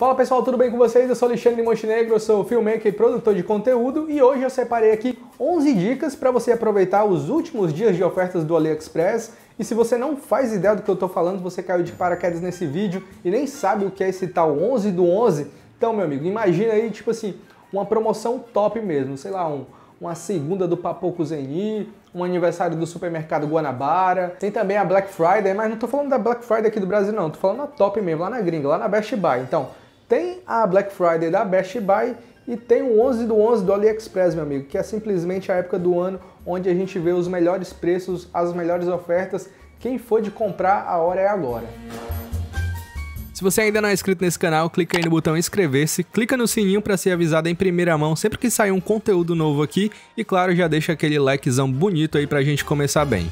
Fala pessoal, tudo bem com vocês? Eu sou Alexandre Montenegro, eu sou filmmaker e produtor de conteúdo e hoje eu separei aqui 11 dicas para você aproveitar os últimos dias de ofertas do AliExpress. E se você não faz ideia do que eu estou falando, você caiu de paraquedas nesse vídeo e nem sabe o que é esse tal 11 do 11, então meu amigo, imagina aí tipo assim, uma promoção top mesmo, sei lá, um, uma segunda do Papoco Zeni, um aniversário do supermercado Guanabara, tem também a Black Friday, mas não estou falando da Black Friday aqui do Brasil não, estou falando na top mesmo, lá na gringa, lá na Best Buy. Então, tem a Black Friday da Best Buy e tem o 11 do 11 do AliExpress, meu amigo, que é simplesmente a época do ano onde a gente vê os melhores preços, as melhores ofertas. Quem for de comprar, a hora é agora. Se você ainda não é inscrito nesse canal, clica aí no botão inscrever-se, clica no sininho para ser avisado em primeira mão sempre que sair um conteúdo novo aqui e claro, já deixa aquele likezão bonito aí pra gente começar bem.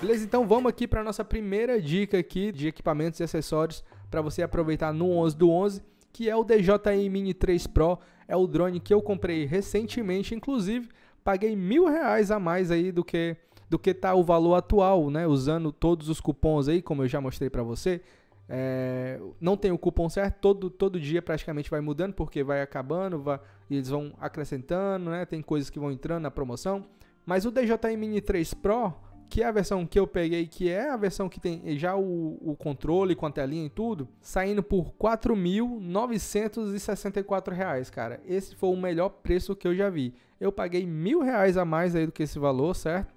Beleza, então vamos aqui para nossa primeira dica aqui de equipamentos e acessórios para você aproveitar no 11 do 11, que é o DJI Mini 3 Pro, é o drone que eu comprei recentemente, inclusive paguei mil reais a mais aí do que do que tá o valor atual, né? Usando todos os cupons aí, como eu já mostrei para você, é, não tem o cupom certo, todo, todo dia praticamente vai mudando, porque vai acabando, vai, e eles vão acrescentando, né? Tem coisas que vão entrando na promoção. Mas o DJI Mini 3 Pro, que é a versão que eu peguei, que é a versão que tem já o, o controle com a telinha e tudo, saindo por R$ reais, cara. Esse foi o melhor preço que eu já vi. Eu paguei mil reais a mais aí do que esse valor, certo?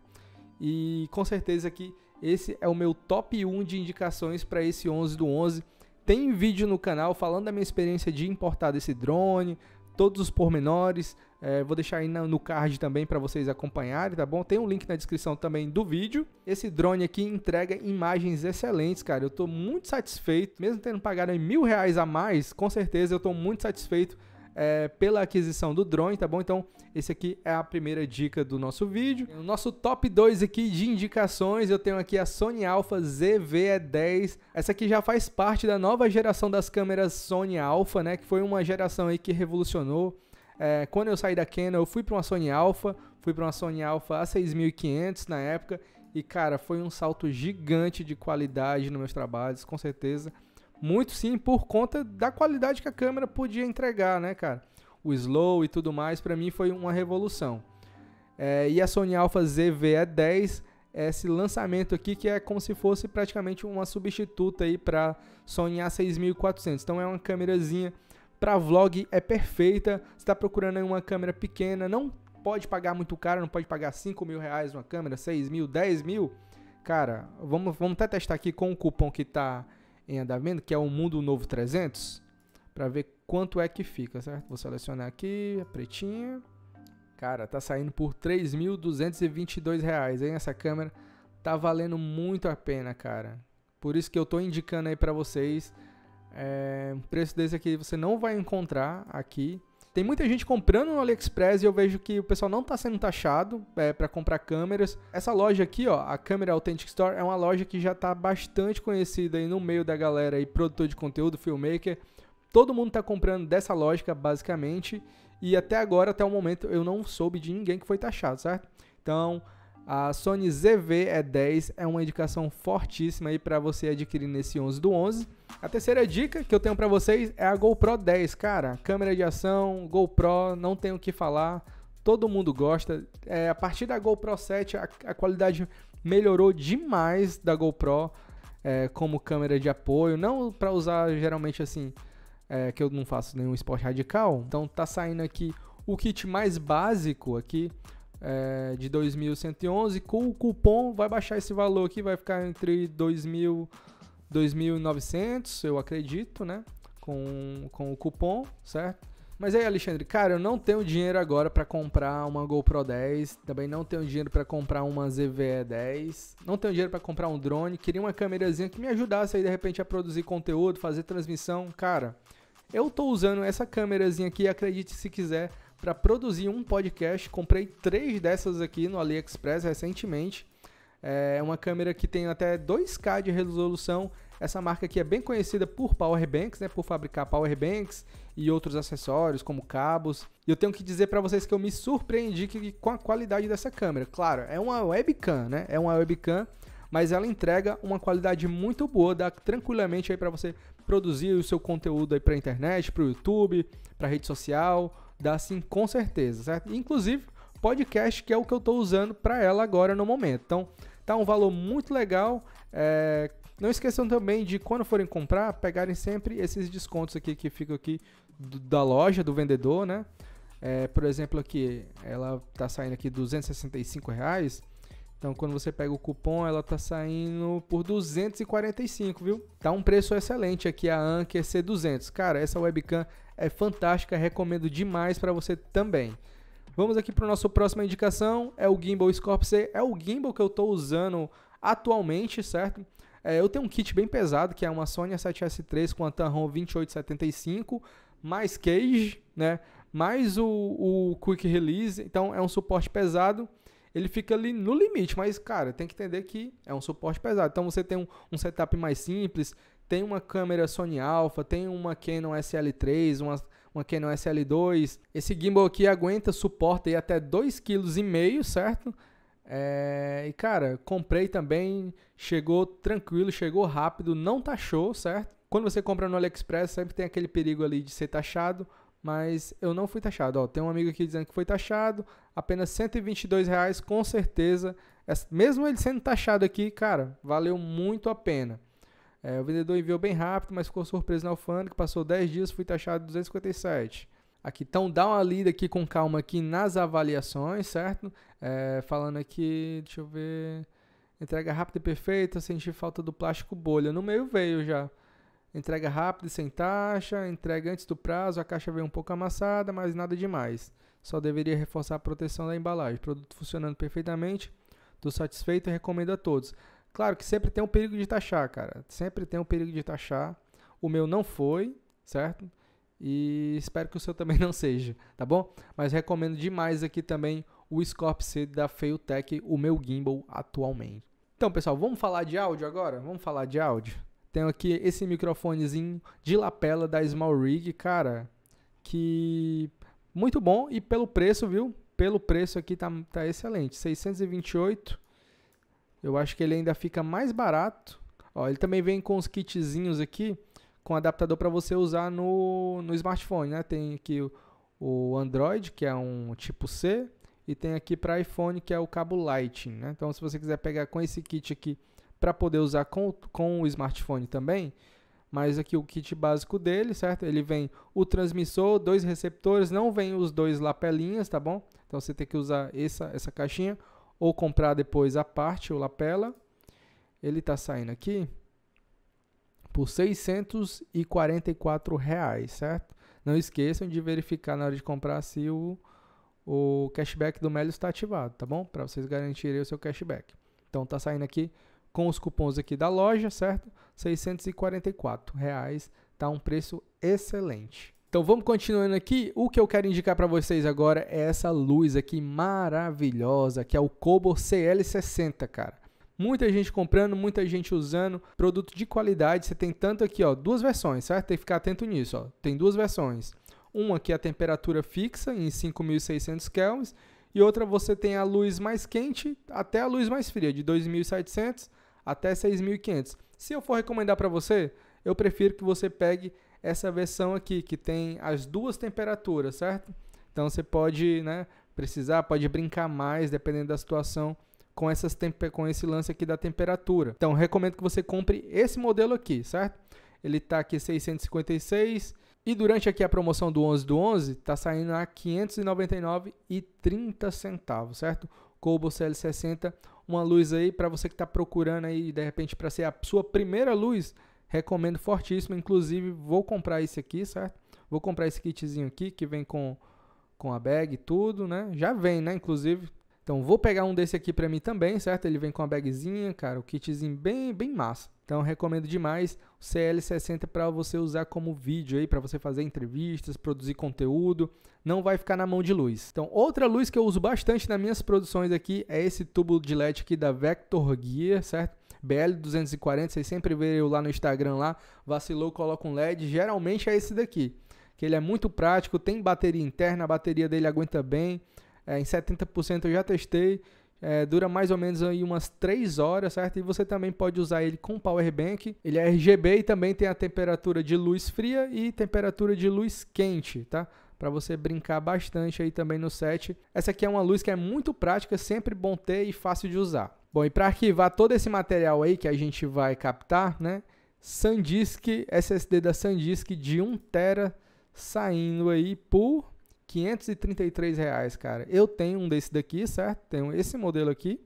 E com certeza que esse é o meu top 1 de indicações para esse 11 do 11. Tem vídeo no canal falando da minha experiência de importar desse drone, todos os pormenores. É, vou deixar aí no card também para vocês acompanharem, tá bom? Tem um link na descrição também do vídeo. Esse drone aqui entrega imagens excelentes, cara. Eu estou muito satisfeito. Mesmo tendo pagado mil reais a mais, com certeza eu estou muito satisfeito é, pela aquisição do drone, tá bom? Então, esse aqui é a primeira dica do nosso vídeo. O nosso top 2 aqui de indicações, eu tenho aqui a Sony Alpha ZV-E10. Essa aqui já faz parte da nova geração das câmeras Sony Alpha, né? Que foi uma geração aí que revolucionou. É, quando eu saí da Canon, eu fui para uma Sony Alpha, fui para uma Sony Alpha A6500 na época, e cara, foi um salto gigante de qualidade nos meus trabalhos, com certeza. Muito sim, por conta da qualidade que a câmera podia entregar, né, cara? O slow e tudo mais, para mim foi uma revolução. É, e a Sony Alpha ZV-E10 esse lançamento aqui que é como se fosse praticamente uma substituta aí para Sony A6400. Então é uma câmerazinha para vlog é perfeita. está procurando uma câmera pequena, não pode pagar muito caro, não pode pagar 5 mil reais uma câmera, 6 mil, 10 mil. Cara, vamos, vamos até testar aqui com o cupom que tá em andamento, que é o Mundo Novo 300, para ver quanto é que fica, certo? Vou selecionar aqui a é pretinha. Cara, tá saindo por R$ reais, hein? Essa câmera tá valendo muito a pena, cara. Por isso que eu tô indicando aí para vocês. É, um preço desse aqui você não vai encontrar aqui tem muita gente comprando no AliExpress e eu vejo que o pessoal não está sendo taxado é, para comprar câmeras. Essa loja aqui, ó, a Camera Authentic Store, é uma loja que já está bastante conhecida aí no meio da galera e produtor de conteúdo, filmmaker. Todo mundo está comprando dessa lógica, basicamente. E até agora, até o momento, eu não soube de ninguém que foi taxado, certo? Então, a Sony ZV-E10 é uma indicação fortíssima aí para você adquirir nesse 11 do 11. A terceira dica que eu tenho para vocês é a GoPro 10, cara. Câmera de ação, GoPro, não tenho o que falar. Todo mundo gosta. É, a partir da GoPro 7, a, a qualidade melhorou demais da GoPro é, como câmera de apoio. Não para usar geralmente assim, é, que eu não faço nenhum esporte radical. Então tá saindo aqui o kit mais básico aqui é, de 2.111. Com o cupom, vai baixar esse valor aqui, vai ficar entre 2.000 2.900, eu acredito, né? Com, com o cupom, certo? Mas aí, Alexandre, cara, eu não tenho dinheiro agora para comprar uma GoPro 10, também não tenho dinheiro para comprar uma ZVE 10, não tenho dinheiro para comprar um drone, queria uma câmerazinha que me ajudasse aí de repente a produzir conteúdo, fazer transmissão. Cara, eu tô usando essa câmerazinha aqui, acredite se quiser, para produzir um podcast. Comprei três dessas aqui no AliExpress recentemente. É uma câmera que tem até 2K de resolução. Essa marca aqui é bem conhecida por power banks, né, por fabricar power banks e outros acessórios como cabos. E eu tenho que dizer para vocês que eu me surpreendi que, com a qualidade dessa câmera. Claro, é uma webcam, né? É uma webcam, mas ela entrega uma qualidade muito boa, dá tranquilamente aí para você produzir o seu conteúdo aí para internet, para o YouTube, para rede social dá sim com certeza, certo? Inclusive, podcast que é o que eu estou usando para ela agora no momento. Então, tá um valor muito legal. É... Não esqueçam também de quando forem comprar, pegarem sempre esses descontos aqui que ficam aqui do, da loja, do vendedor, né? É, por exemplo, aqui ela tá saindo aqui 265 reais. Então, quando você pega o cupom, ela tá saindo por 245, viu? Tá um preço excelente aqui a Anker C200. Cara, essa webcam é fantástica, recomendo demais para você também. Vamos aqui para o nossa próxima indicação, é o Gimbal Scorp C, é o gimbal que eu estou usando atualmente, certo? É, eu tenho um kit bem pesado, que é uma Sony 7S3 com a Tamron 2875, mais cage, né? mais o, o quick release, então é um suporte pesado, ele fica ali no limite, mas cara, tem que entender que é um suporte pesado. Então você tem um, um setup mais simples, tem uma câmera Sony Alpha, tem uma Canon SL3, uma, uma Canon SL2. Esse gimbal aqui aguenta, suporta aí até 2,5 kg, certo? É, e cara, comprei também, chegou tranquilo, chegou rápido, não taxou, tá certo? Quando você compra no AliExpress, sempre tem aquele perigo ali de ser taxado, mas eu não fui taxado. Ó, tem um amigo aqui dizendo que foi taxado, apenas 122 reais, com certeza. Mesmo ele sendo taxado aqui, cara, valeu muito a pena. É, o vendedor enviou bem rápido, mas ficou surpreso na alfândega, passou 10 dias, fui taxado 257. Aqui, então dá uma lida aqui com calma aqui nas avaliações, certo? É, falando aqui, deixa eu ver... Entrega rápida e perfeita, senti falta do plástico bolha. No meio veio já. Entrega rápida e sem taxa, entrega antes do prazo, a caixa veio um pouco amassada, mas nada demais. Só deveria reforçar a proteção da embalagem. Produto funcionando perfeitamente, estou satisfeito e recomendo a todos. Claro que sempre tem um perigo de taxar, cara. Sempre tem um perigo de taxar. O meu não foi, certo? E espero que o seu também não seja, tá bom? Mas recomendo demais aqui também o Scorp C da Failtech, o meu gimbal atualmente. Então, pessoal, vamos falar de áudio agora? Vamos falar de áudio? Tenho aqui esse microfonezinho de lapela da Small Rig, cara, que muito bom e pelo preço, viu? Pelo preço aqui tá, tá excelente, 628 eu acho que ele ainda fica mais barato. Ó, ele também vem com os kitzinhos aqui, com adaptador para você usar no, no smartphone, né? Tem aqui o, o Android, que é um tipo C, e tem aqui para iPhone, que é o cabo Lightning, né? Então, se você quiser pegar com esse kit aqui para poder usar com, com o smartphone também, mas aqui o kit básico dele, certo? Ele vem o transmissor, dois receptores, não vem os dois lapelinhas, tá bom? Então você tem que usar essa, essa caixinha ou comprar depois a parte, o lapela, ele está saindo aqui por 644 reais, certo? Não esqueçam de verificar na hora de comprar se o, o cashback do Melio está ativado, tá bom? Para vocês garantirem o seu cashback. Então tá saindo aqui com os cupons aqui da loja, certo? R$ 644 reais, tá um preço excelente. Então vamos continuando aqui. O que eu quero indicar para vocês agora é essa luz aqui maravilhosa, que é o Cobor CL60, cara. Muita gente comprando, muita gente usando, produto de qualidade. Você tem tanto aqui, ó, duas versões, certo? Tem que ficar atento nisso, ó. Tem duas versões. Uma que é a temperatura fixa em 5600 kelvins e outra você tem a luz mais quente até a luz mais fria, de 2700 até 6500. Se eu for recomendar para você, eu prefiro que você pegue essa versão aqui que tem as duas temperaturas, certo? Então você pode né, precisar, pode brincar mais, dependendo da situação, com, essas com esse lance aqui da temperatura. Então recomendo que você compre esse modelo aqui, certo? Ele está aqui 656 e durante aqui a promoção do 11 do 11 está saindo a 599,30 centavos, certo? Kobo CL60, uma luz aí para você que está procurando aí de repente para ser a sua primeira luz Recomendo fortíssimo. Inclusive, vou comprar esse aqui, certo? Vou comprar esse kitzinho aqui que vem com, com a bag e tudo, né? Já vem, né? Inclusive. Então, vou pegar um desse aqui para mim também, certo? Ele vem com a bagzinha, cara. O kitzinho bem, bem massa. Então, recomendo demais o CL60 para você usar como vídeo aí, para você fazer entrevistas, produzir conteúdo. Não vai ficar na mão de luz. Então, outra luz que eu uso bastante nas minhas produções aqui é esse tubo de LED aqui da Vector Gear, certo? BL240, vocês sempre veem eu lá no Instagram lá, vacilou, coloca um LED, geralmente é esse daqui, que ele é muito prático, tem bateria interna, a bateria dele aguenta bem, é, em 70% eu já testei, é, dura mais ou menos aí umas 3 horas, certo? E você também pode usar ele com power bank. Ele é RGB e também tem a temperatura de luz fria e temperatura de luz quente, tá? para você brincar bastante aí também no set. Essa aqui é uma luz que é muito prática, sempre bom ter e fácil de usar. Bom, e para arquivar todo esse material aí que a gente vai captar, né? SanDisk, SSD da SanDisk de 1 tera saindo aí por 533 reais, cara. Eu tenho um desse daqui, certo? Tenho esse modelo aqui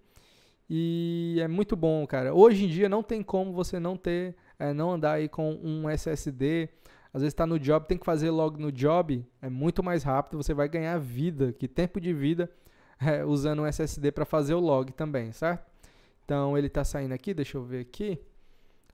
e é muito bom, cara. Hoje em dia não tem como você não ter, é, não andar aí com um SSD às vezes está no job, tem que fazer logo no job, é muito mais rápido, você vai ganhar vida, que tempo de vida é, usando um SSD para fazer o log também, certo? Então ele está saindo aqui, deixa eu ver aqui,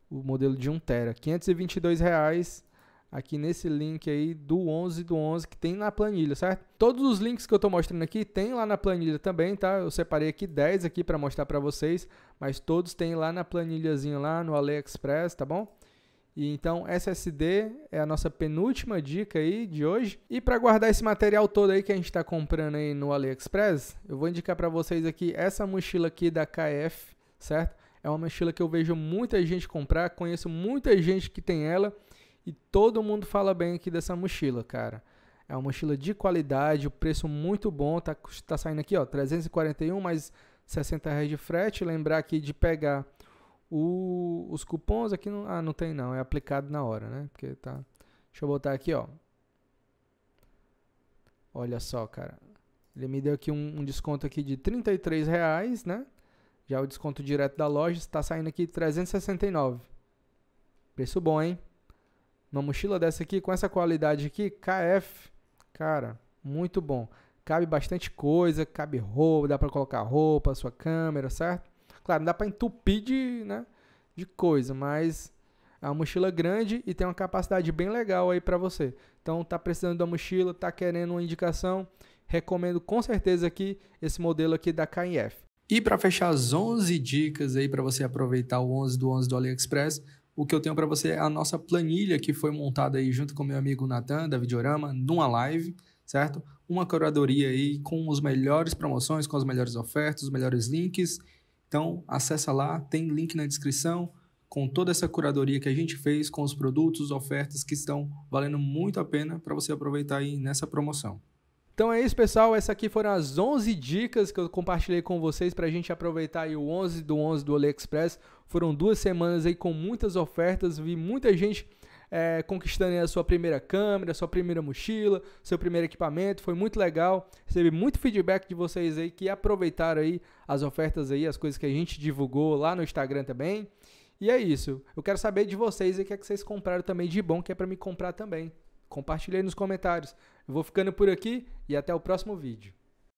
o modelo de 1 tera, 522 reais aqui nesse link aí do 11 do 11 que tem na planilha, certo? Todos os links que eu estou mostrando aqui tem lá na planilha também, tá? Eu separei aqui 10 aqui para mostrar para vocês, mas todos tem lá na planilhazinha lá no AliExpress, tá bom? E então SSD é a nossa penúltima dica aí de hoje. E para guardar esse material todo aí que a gente está comprando aí no AliExpress, eu vou indicar para vocês aqui essa mochila aqui da KF, certo? É uma mochila que eu vejo muita gente comprar, conheço muita gente que tem ela e todo mundo fala bem aqui dessa mochila, cara. É uma mochila de qualidade, o preço muito bom, tá, tá saindo aqui, ó, 341 mais 60 reais de frete. Lembrar aqui de pegar o, os cupons aqui não, ah, não tem não, é aplicado na hora, né? Porque tá. Deixa eu botar aqui, ó. Olha só, cara. Ele me deu aqui um, um desconto aqui de 33 reais, né? Já o desconto direto da loja está saindo aqui 369. Preço bom, hein? Uma mochila dessa aqui com essa qualidade aqui, KF, cara, muito bom. Cabe bastante coisa, cabe roupa, dá para colocar roupa, sua câmera, certo? Claro, não dá para entupir de, né, de coisa, mas é uma mochila grande e tem uma capacidade bem legal aí para você. Então, tá precisando da mochila, tá querendo uma indicação, recomendo com certeza aqui esse modelo aqui da KF. E para fechar as 11 dicas aí para você aproveitar o 11 do 11 do AliExpress, o que eu tenho para você é a nossa planilha que foi montada aí junto com meu amigo Natan da Videorama numa live, certo? Uma curadoria aí com as melhores promoções, com as melhores ofertas, os melhores links então, acessa lá, tem link na descrição com toda essa curadoria que a gente fez, com os produtos, ofertas que estão valendo muito a pena para você aproveitar aí nessa promoção. Então é isso, pessoal. Essas aqui foram as 11 dicas que eu compartilhei com vocês para a gente aproveitar aí o 11 do 11 do AliExpress. Foram duas semanas aí com muitas ofertas, vi muita gente é, conquistando a sua primeira câmera, sua primeira mochila, seu primeiro equipamento. Foi muito legal. Recebi muito feedback de vocês aí que aproveitaram aí as ofertas aí, as coisas que a gente divulgou lá no Instagram também. E é isso. Eu quero saber de vocês o que é que vocês compraram também de bom, que é para me comprar também. Compartilhe aí nos comentários. Eu vou ficando por aqui e até o próximo vídeo.